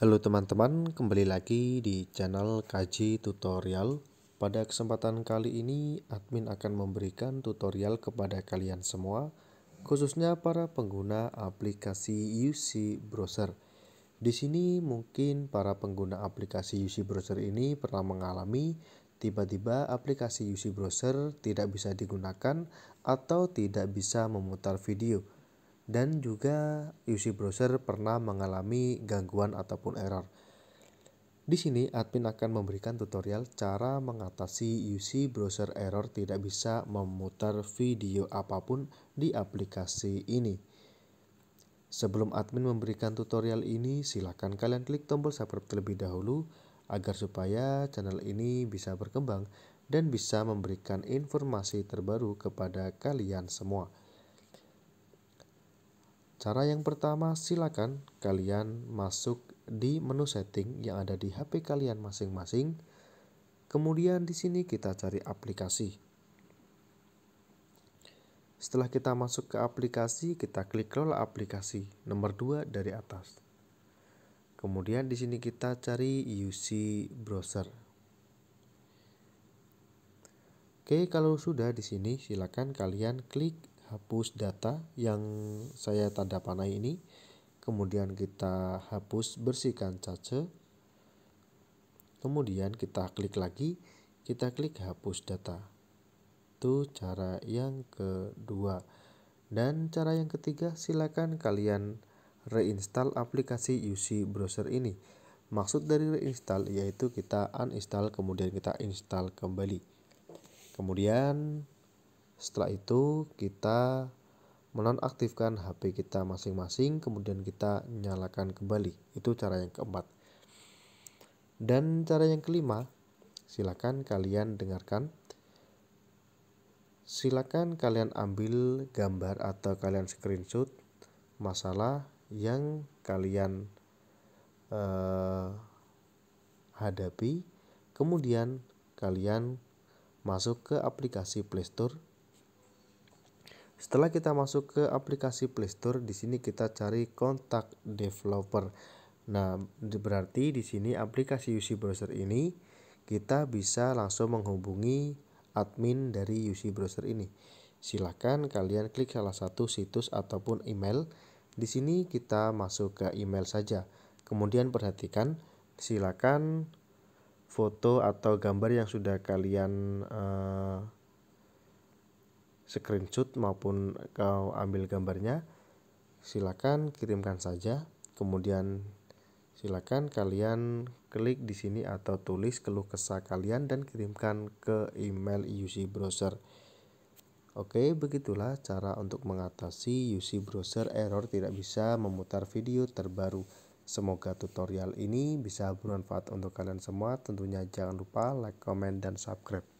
Halo teman-teman, kembali lagi di channel KJ Tutorial. Pada kesempatan kali ini, admin akan memberikan tutorial kepada kalian semua, khususnya para pengguna aplikasi UC Browser. Di sini mungkin para pengguna aplikasi UC Browser ini pernah mengalami tiba-tiba aplikasi UC Browser tidak bisa digunakan atau tidak bisa memutar video dan juga UC browser pernah mengalami gangguan ataupun error. Di sini admin akan memberikan tutorial cara mengatasi UC browser error tidak bisa memutar video apapun di aplikasi ini. Sebelum admin memberikan tutorial ini, silakan kalian klik tombol subscribe terlebih dahulu agar supaya channel ini bisa berkembang dan bisa memberikan informasi terbaru kepada kalian semua. Cara yang pertama, silakan kalian masuk di menu setting yang ada di HP kalian masing-masing. Kemudian di sini kita cari aplikasi. Setelah kita masuk ke aplikasi, kita klik kelola aplikasi nomor 2 dari atas. Kemudian di sini kita cari UC browser. Oke, kalau sudah di sini silakan kalian klik hapus data yang saya tanda panah ini kemudian kita hapus bersihkan cache kemudian kita klik lagi kita klik hapus data itu cara yang kedua dan cara yang ketiga silakan kalian reinstall aplikasi UC browser ini maksud dari reinstall yaitu kita uninstall kemudian kita install kembali kemudian setelah itu kita menonaktifkan HP kita masing-masing kemudian kita nyalakan kembali. Itu cara yang keempat. Dan cara yang kelima, silakan kalian dengarkan. Silakan kalian ambil gambar atau kalian screenshot masalah yang kalian eh, hadapi. Kemudian kalian masuk ke aplikasi playstore setelah kita masuk ke aplikasi Play Store, di sini kita cari kontak developer. Nah, berarti di sini aplikasi UC Browser ini kita bisa langsung menghubungi admin dari UC Browser ini. Silahkan kalian klik salah satu situs ataupun email. Di sini kita masuk ke email saja. Kemudian perhatikan, silakan foto atau gambar yang sudah kalian uh, screenshot maupun kau ambil gambarnya silakan kirimkan saja kemudian silakan kalian klik di sini atau tulis keluh kesah kalian dan kirimkan ke email UC browser Oke, begitulah cara untuk mengatasi UC browser error tidak bisa memutar video terbaru. Semoga tutorial ini bisa bermanfaat untuk kalian semua. Tentunya jangan lupa like, comment, dan subscribe.